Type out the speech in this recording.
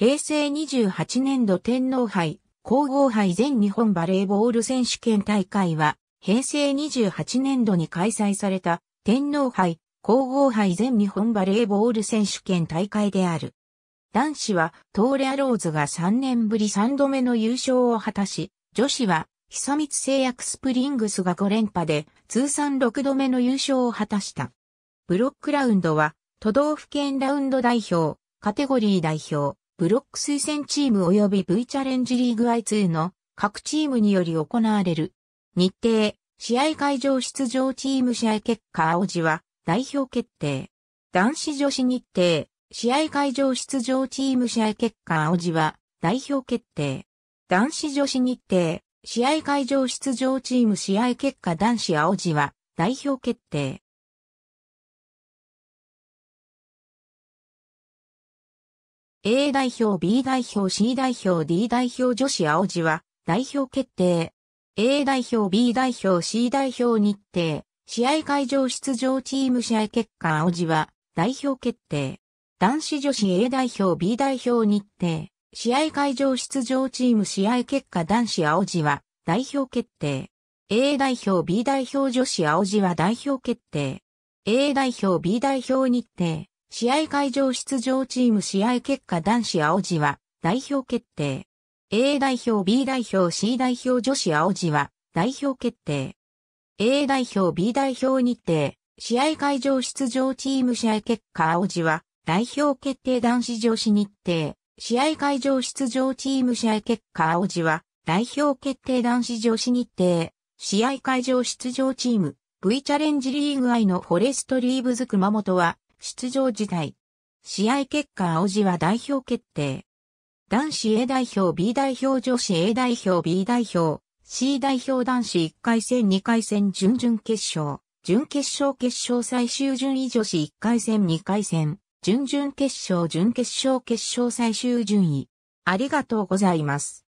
平成28年度天皇杯、皇后杯全日本バレーボール選手権大会は、平成28年度に開催された天皇杯、皇后杯全日本バレーボール選手権大会である。男子はトーレアローズが3年ぶり3度目の優勝を果たし、女子は久光製薬スプリングスが5連覇で通算6度目の優勝を果たした。ブロックラウンドは都道府県ラウンド代表、カテゴリー代表、ブロック推薦チーム及び V チャレンジリーグ I2 の各チームにより行われる。日程、試合会場出場チーム試合結果青字は代表決定。男子女子日程、試合会場出場チーム試合結果青字は代表決定。男子女子日程、試合会場出場チーム試合結果男子青字は代表決定。A 代表 B 代表 C 代表 D 代表女子青地は代表決定。A 代表 B 代表 C 代表日程。試合会場出場チーム試合結果青地は代表決定。男子女子 A 代表 B 代表日程。試合会場出場チーム試合結果男子青地は代表決定。A 代表 B 代表女子青地は代表決定。A 代表 B 代表日程。試合会場出場チーム試合結果男子青地は代表決定。A 代表 B 代表 C 代表女子青地は代表決定。A 代表 B 代表日程。試合会場出場チーム試合結果青地は代表決定男子女子日程。試合会場出場チーム試合結果青地は代表決定男子女子日程。試合会場出場チーム V チャレンジリーグ愛のフォレストリーブズ熊本は出場時代。試合結果青字は代表決定。男子 A 代表 B 代表女子 A 代表 B 代表 C 代表男子1回戦2回戦準々決勝。準決勝決勝最終順位女子1回戦2回戦。準々決勝準決勝決勝最終順位。ありがとうございます。